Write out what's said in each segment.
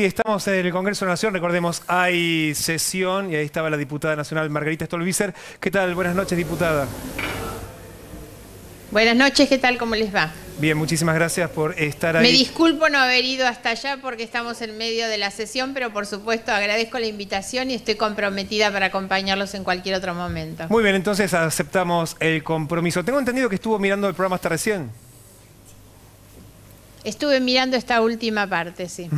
Estamos en el Congreso de la Nación, recordemos, hay sesión y ahí estaba la diputada nacional Margarita Stolbizer. ¿Qué tal? Buenas noches, diputada. Buenas noches, ¿qué tal? ¿Cómo les va? Bien, muchísimas gracias por estar ahí. Me disculpo no haber ido hasta allá porque estamos en medio de la sesión, pero por supuesto agradezco la invitación y estoy comprometida para acompañarlos en cualquier otro momento. Muy bien, entonces aceptamos el compromiso. Tengo entendido que estuvo mirando el programa hasta recién. Estuve mirando esta última parte, sí.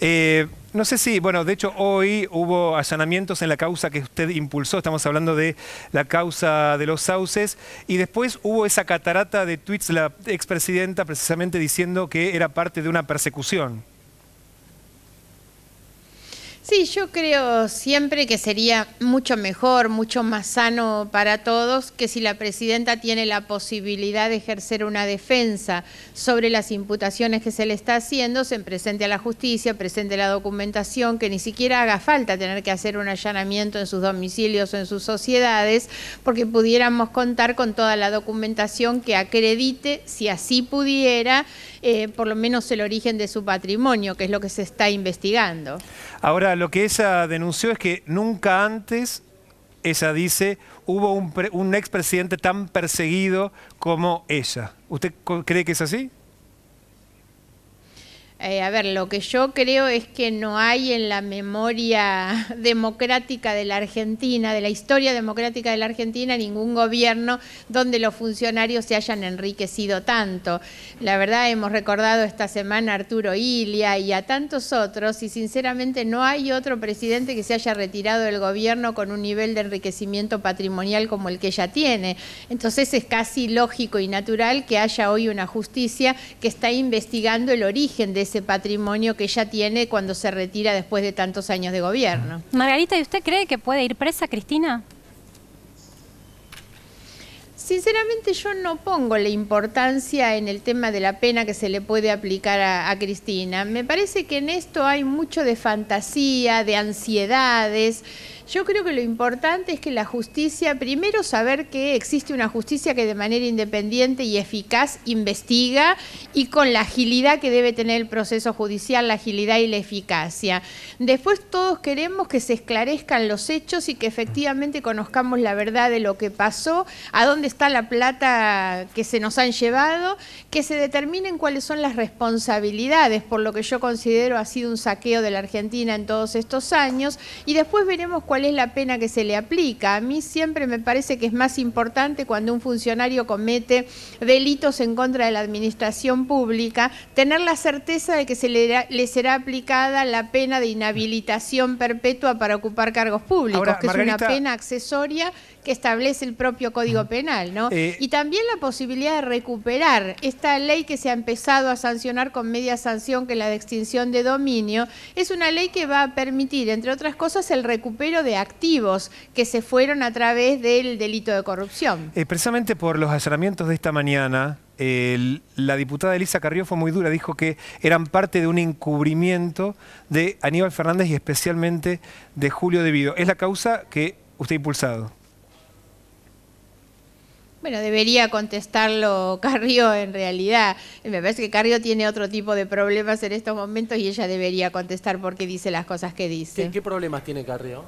Eh, no sé si, bueno, de hecho hoy hubo allanamientos en la causa que usted impulsó, estamos hablando de la causa de los sauces, y después hubo esa catarata de tweets, la expresidenta precisamente diciendo que era parte de una persecución. Sí, yo creo siempre que sería mucho mejor, mucho más sano para todos que si la presidenta tiene la posibilidad de ejercer una defensa sobre las imputaciones que se le está haciendo, se presente a la justicia, presente la documentación, que ni siquiera haga falta tener que hacer un allanamiento en sus domicilios o en sus sociedades, porque pudiéramos contar con toda la documentación que acredite, si así pudiera, eh, por lo menos el origen de su patrimonio, que es lo que se está investigando. Ahora, lo que ella denunció es que nunca antes, ella dice, hubo un, un expresidente tan perseguido como ella. ¿Usted cree que es así? Eh, a ver, lo que yo creo es que no hay en la memoria democrática de la Argentina, de la historia democrática de la Argentina, ningún gobierno donde los funcionarios se hayan enriquecido tanto. La verdad, hemos recordado esta semana a Arturo Ilia y a tantos otros, y sinceramente no hay otro presidente que se haya retirado del gobierno con un nivel de enriquecimiento patrimonial como el que ella tiene. Entonces es casi lógico y natural que haya hoy una justicia que está investigando el origen de ese patrimonio que ya tiene cuando se retira después de tantos años de gobierno. Margarita, ¿y usted cree que puede ir presa Cristina? Sinceramente yo no pongo la importancia en el tema de la pena que se le puede aplicar a, a, Cristina. Me parece que en esto hay mucho de fantasía, de ansiedades. Yo creo que lo importante es que la justicia, primero saber que existe una justicia que de manera independiente y eficaz investiga y con la agilidad que debe tener el proceso judicial, la agilidad y la eficacia. Después todos queremos que se esclarezcan los hechos y que efectivamente conozcamos la verdad de lo que pasó, a dónde está la plata que se nos han llevado, que se determinen cuáles son las responsabilidades, por lo que yo considero ha sido un saqueo de la Argentina en todos estos años, y después veremos cuáles cuál es la pena que se le aplica. A mí siempre me parece que es más importante cuando un funcionario comete delitos en contra de la administración pública, tener la certeza de que se le, será aplicada la pena de inhabilitación perpetua para ocupar cargos públicos, que es una pena accesoria que establece el propio Código mm. Penal, ¿no? Eh, y también la posibilidad de recuperar esta ley que se ha empezado a sancionar con media sanción, que es la de extinción de dominio, es una ley que va a permitir, entre otras cosas, el recupero de activos que se fueron a través del delito de corrupción. Eh, precisamente por los allanamientos de esta mañana, la diputada Elisa Carrió fue muy dura, dijo que eran parte de un encubrimiento de Aníbal Fernández y especialmente de Julio Vido, Es la causa que usted ha impulsado. Bueno, debería contestarlo Carrió en realidad. Me parece que Carrió tiene otro tipo de problemas en estos momentos y ella debería contestar porque dice las cosas que dice. ¿Qué, qué problemas tiene Carrió?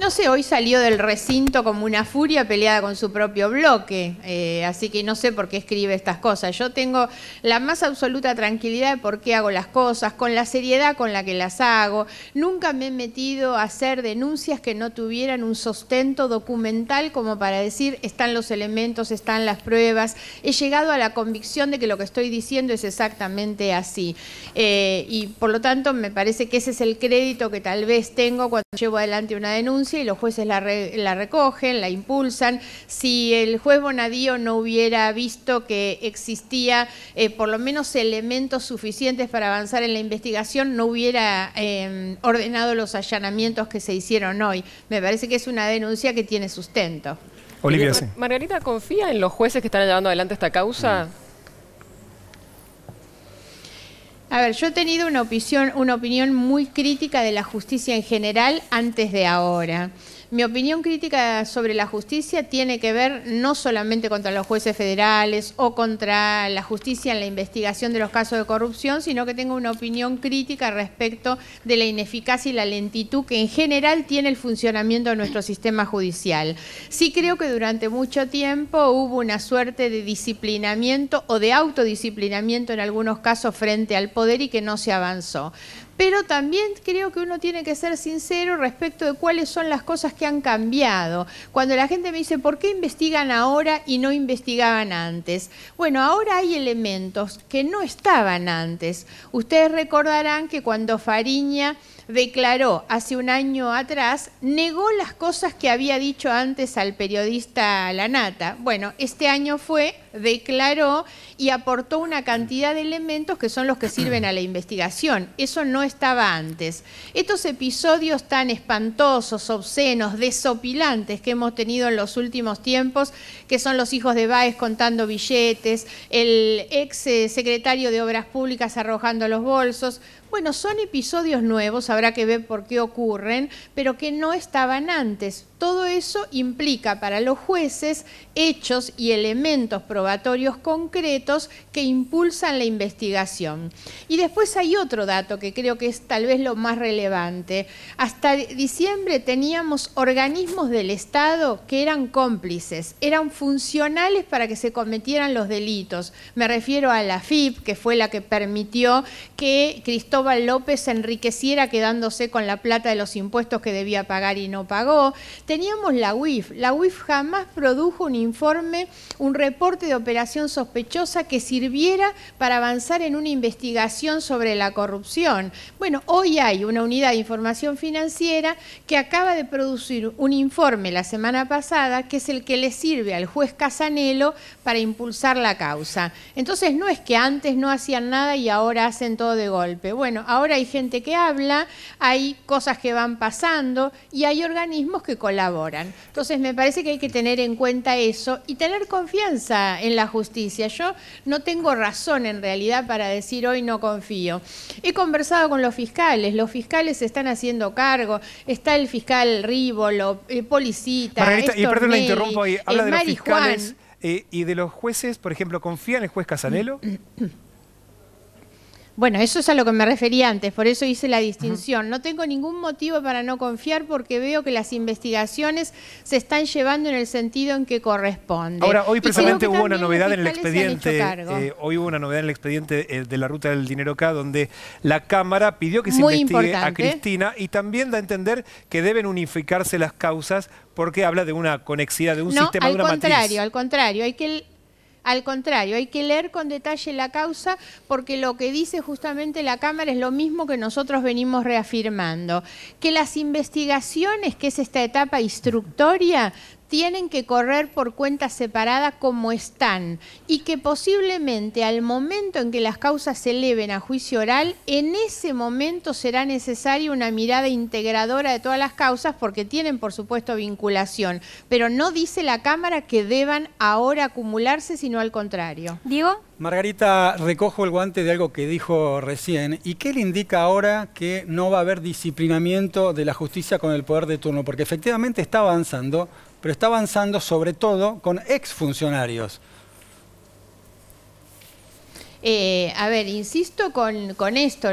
No sé, hoy salió del recinto como una furia peleada con su propio bloque, eh, así que no sé por qué escribe estas cosas. Yo tengo la más absoluta tranquilidad de por qué hago las cosas, con la seriedad con la que las hago. Nunca me he metido a hacer denuncias que no tuvieran un sostento documental como para decir están los elementos, están las pruebas. He llegado a la convicción de que lo que estoy diciendo es exactamente así. Eh, y por lo tanto me parece que ese es el crédito que tal vez tengo cuando llevo adelante una denuncia y los jueces la, recogen, la impulsan. Si el juez Bonadío no hubiera visto que existía eh, por lo menos elementos suficientes para avanzar en la investigación, no hubiera em, ordenado los allanamientos que se hicieron hoy. Me parece que es una denuncia que tiene sustento. Olivia, Margarita, ¿confía en los jueces que están llevando adelante esta causa? Mm. A ver, yo he tenido una opinión, una opinión muy crítica de la justicia en general antes de ahora. Mi opinión crítica sobre la justicia tiene que ver no solamente contra los jueces federales o contra la justicia en la investigación de los casos de corrupción, sino que tengo una opinión crítica respecto de la ineficacia y la lentitud que en general tiene el funcionamiento de nuestro sistema judicial. Sí creo que durante mucho tiempo hubo una suerte de disciplinamiento o de autodisciplinamiento en algunos casos frente al poder y que no se avanzó pero también creo que uno tiene que ser sincero respecto de cuáles son las cosas que han cambiado. Cuando la gente me dice, ¿por qué investigan ahora y no investigaban antes? Bueno, ahora hay elementos que no estaban antes. Ustedes recordarán que cuando Fariña declaró hace un año atrás, negó las cosas que había dicho antes al periodista Lanata. Bueno, este año fue, declaró y aportó una cantidad de elementos que son los que sirven a la investigación. Eso no estaba antes. Estos episodios tan espantosos, obscenos, desopilantes que hemos tenido en los últimos tiempos, que son los hijos de Baez contando billetes, el ex eh, secretario de Obras Públicas arrojando los bolsos, bueno, son episodios nuevos, habrá que ver por qué ocurren, pero que no estaban antes. Todo eso implica para los jueces hechos y elementos probatorios concretos que impulsan la investigación. Y después hay otro dato que creo que es tal vez lo más relevante. Hasta diciembre teníamos organismos del Estado que eran cómplices, eran funcionales para que se cometieran los delitos. Me refiero a la FIP, que fue la que permitió que Cristóbal López se enriqueciera quedándose con la plata de los impuestos que debía pagar y no pagó. Teníamos la UIF. La UIF jamás produjo un informe, un reporte de operación sospechosa que sirviera para avanzar en una investigación sobre la corrupción. Bueno, hoy hay una unidad de información financiera que acaba de producir un informe la semana pasada que es el que le sirve al juez Casanelo para impulsar la causa. Entonces no es que antes no hacían nada y ahora hacen todo de golpe. Bueno, bueno, ahora hay gente que habla, hay cosas que van pasando y hay organismos que colaboran. Entonces me parece que hay que tener en cuenta eso y tener confianza en la justicia. Yo no tengo razón en realidad para decir hoy no confío. He conversado con los fiscales, los fiscales se están haciendo cargo, está el fiscal Rívolo, eh, Policita, y perdón, la interrumpo ahí, habla eh, de los fiscales eh, y de los jueces, por ejemplo, confían en el juez Casanelo? Bueno, eso es a lo que me refería antes, por eso hice la distinción. No tengo ningún motivo para no confiar porque veo que las investigaciones se están llevando en el sentido en que corresponde. Ahora, hoy precisamente hubo una novedad en el expediente, eh, hoy hubo una novedad en el expediente eh, de la ruta del dinero K donde la Cámara pidió que se investigue a Cristina y también da a entender que deben unificarse las causas porque habla de una conexidad, de un sistema, de una matriz. al contrario, al contrario, hay que... Al contrario, hay que leer con detalle la causa porque lo que dice justamente la Cámara es lo mismo que nosotros venimos reafirmando, que las investigaciones, que es esta etapa instructoria, tienen que correr por cuenta separada como están y que posiblemente al momento en que las causas se eleven a juicio oral, en ese momento será necesaria una mirada integradora de todas las causas porque tienen por supuesto vinculación, pero no dice la Cámara que deban ahora acumularse, sino al contrario. Diego. Margarita, recojo el guante de algo que dijo recién. ¿Y qué le indica ahora que no va a haber disciplinamiento de la justicia con el poder de turno? Porque efectivamente está avanzando pero está avanzando sobre todo con exfuncionarios eh, a ver, insisto con, esto,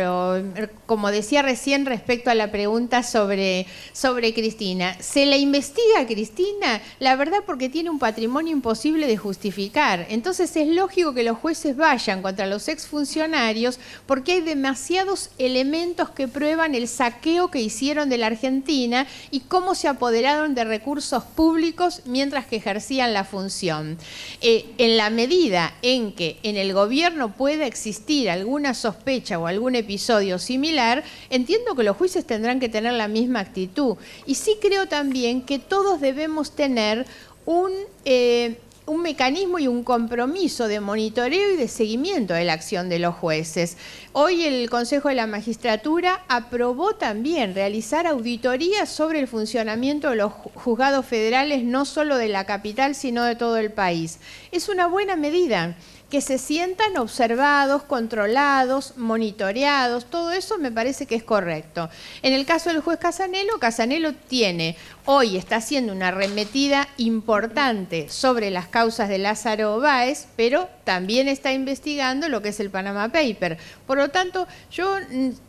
como decía recién respecto a la pregunta sobre, sobre Cristina, se la investiga Cristina, la verdad porque tiene un patrimonio imposible de justificar. Entonces es lógico que los jueces vayan contra los exfuncionarios porque hay demasiados elementos que prueban el saqueo que hicieron de la Argentina y cómo se apoderaron de recursos públicos mientras que ejercían la función. Eh, en la medida en que en el gobierno pueda existir alguna sospecha o algún episodio similar, entiendo que los jueces tendrán que tener la misma actitud. Y sí creo también que todos debemos tener un... Eh, un mecanismo y un compromiso de monitoreo y de seguimiento de la acción de los jueces. Hoy el Consejo de la Magistratura aprobó también realizar auditorías sobre el funcionamiento de los juzgados federales, no solo de la capital, sino de todo el país. Es una buena medida que se sientan observados, controlados, monitoreados, todo eso me parece que es correcto. En el caso del juez Casanelo, Casanelo tiene hoy está haciendo una arremetida importante sobre las causas de Lázaro Báez, pero también está investigando lo que es el Panama Paper. Por lo tanto, yo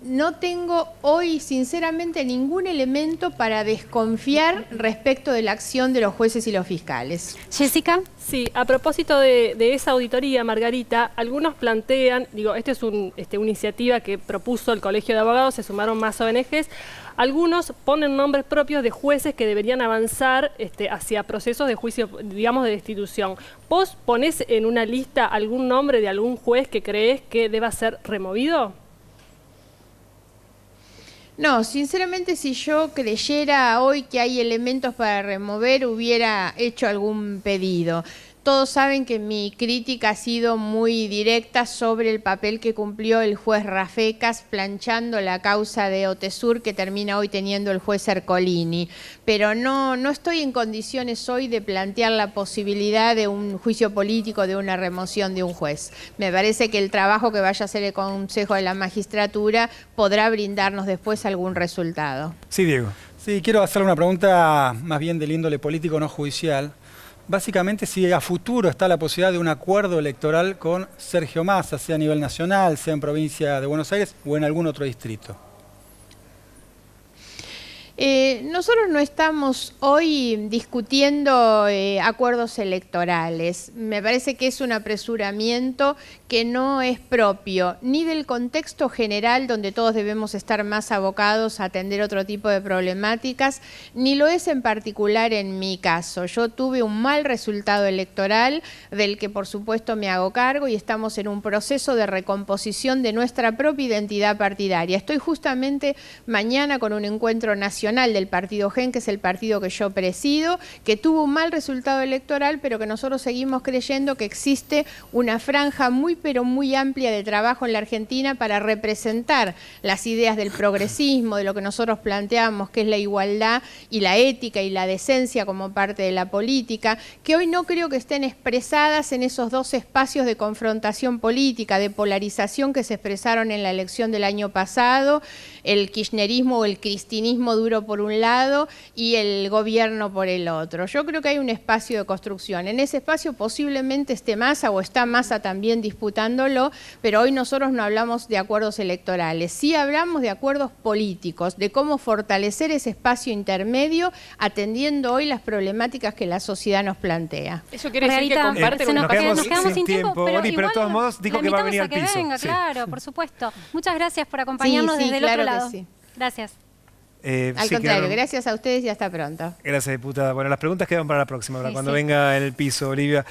no tengo hoy, sinceramente, ningún elemento para desconfiar respecto de la acción de los jueces y los fiscales. Jessica. Sí, a propósito de, esa auditoría, Margarita, algunos plantean, digo, esta es un, este, una iniciativa que propuso el Colegio de Abogados, se sumaron más ONGs, algunos ponen nombres propios de jueces que deberían avanzar este, hacia procesos de juicio, digamos, de destitución. ¿Vos ponés en una lista algún nombre de algún juez que crees que deba ser removido? No, sinceramente si yo creyera hoy que hay elementos para remover, hubiera hecho algún pedido. Todos saben que mi crítica ha sido muy directa sobre el papel que cumplió el juez Rafecas planchando la causa de Otesur que termina hoy teniendo el juez Ercolini. Pero no, no estoy en condiciones hoy de plantear la posibilidad de un juicio político, de una remoción de un juez. Me parece que el trabajo que vaya a hacer el Consejo de la Magistratura podrá brindarnos después algún resultado. Sí, Diego. Sí, quiero hacerle una pregunta más bien del índole político, no judicial básicamente si a futuro está la posibilidad de un acuerdo electoral con Sergio Massa, sea a nivel nacional, sea en provincia de Buenos Aires o en algún otro distrito. Eh, nosotros no estamos hoy discutiendo eh, acuerdos electorales. Me parece que es un apresuramiento que no es propio ni del contexto general donde todos debemos estar más abocados a atender otro tipo de problemáticas, ni lo es en particular en mi caso. Yo tuve un mal resultado electoral del que por supuesto me hago cargo y estamos en un proceso de recomposición de nuestra propia identidad partidaria. Estoy justamente mañana con un encuentro nacional del Partido GEN, que es el partido que yo presido, que tuvo un mal resultado electoral, pero que nosotros seguimos creyendo que existe una franja muy, pero muy amplia de trabajo en la Argentina para representar las ideas del progresismo, de lo que nosotros planteamos, que es la igualdad y la ética y la decencia como parte de la política, que hoy no creo que estén expresadas en esos dos espacios de confrontación política, de polarización que se expresaron en la elección del año pasado, el kirchnerismo o el cristinismo duro por un lado y el gobierno por el otro. Yo creo que hay un espacio de construcción. En ese espacio posiblemente esté Massa o está Massa también disputándolo, pero hoy nosotros no hablamos de acuerdos electorales, sí hablamos de acuerdos políticos, de cómo fortalecer ese espacio intermedio atendiendo hoy las problemáticas que la sociedad nos plantea. Eso quiere decir que comparte nos, quedamos, sin, tiempo, pero, de todos modos dijo que va a venir Claro, por supuesto. Muchas gracias por acompañarnos y desde el otro lado. Gracias. Eh, Al contrario, gracias a ustedes y hasta pronto. Gracias, diputada. Bueno, las preguntas quedan para la próxima, para cuando venga en el piso, Olivia.